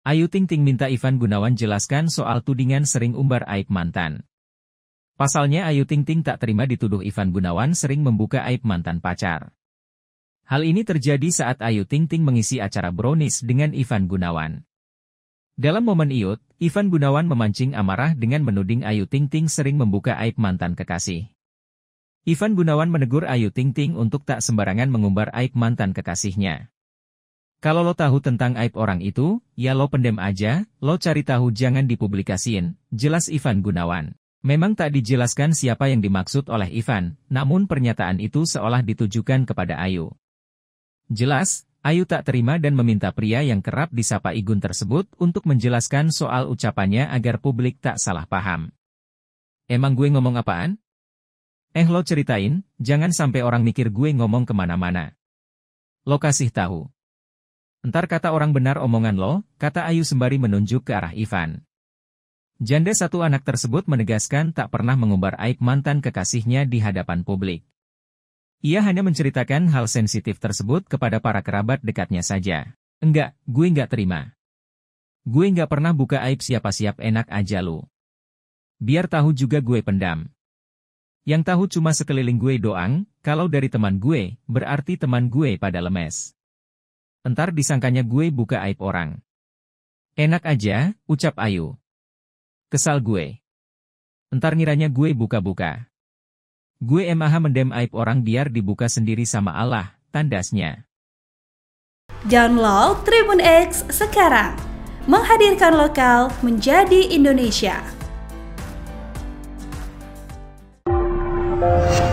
Ayu Ting Ting minta Ivan Gunawan jelaskan soal tudingan sering umbar aib mantan. Pasalnya Ayu Ting Ting tak terima dituduh Ivan Gunawan sering membuka aib mantan pacar. Hal ini terjadi saat Ayu Ting Ting mengisi acara Brownies dengan Ivan Gunawan. Dalam momen iut, Ivan Gunawan memancing amarah dengan menuding Ayu Ting Ting sering membuka aib mantan kekasih. Ivan Gunawan menegur Ayu Ting Ting untuk tak sembarangan mengumbar aib mantan kekasihnya. Kalau lo tahu tentang aib orang itu, ya lo pendem aja, lo cari tahu jangan dipublikasiin, jelas Ivan Gunawan. Memang tak dijelaskan siapa yang dimaksud oleh Ivan, namun pernyataan itu seolah ditujukan kepada Ayu. Jelas, Ayu tak terima dan meminta pria yang kerap disapa Igun tersebut untuk menjelaskan soal ucapannya agar publik tak salah paham. Emang gue ngomong apaan? Eh lo ceritain, jangan sampai orang mikir gue ngomong kemana-mana. Lo kasih tahu. Entar kata orang benar omongan lo, kata Ayu sembari menunjuk ke arah Ivan. Janda satu anak tersebut menegaskan tak pernah mengumbar aib mantan kekasihnya di hadapan publik. Ia hanya menceritakan hal sensitif tersebut kepada para kerabat dekatnya saja. Enggak, gue enggak terima. Gue enggak pernah buka aib siapa-siap enak aja lu. Biar tahu juga gue pendam. Yang tahu cuma sekeliling gue doang, kalau dari teman gue, berarti teman gue pada lemes. Entar disangkanya gue buka aib orang. Enak aja, ucap Ayu. Kesal gue. Entar ngiranya gue buka-buka. Gue emaha mendem aib orang biar dibuka sendiri sama Allah, tandasnya. Download Tribun X sekarang. Menghadirkan lokal menjadi Indonesia.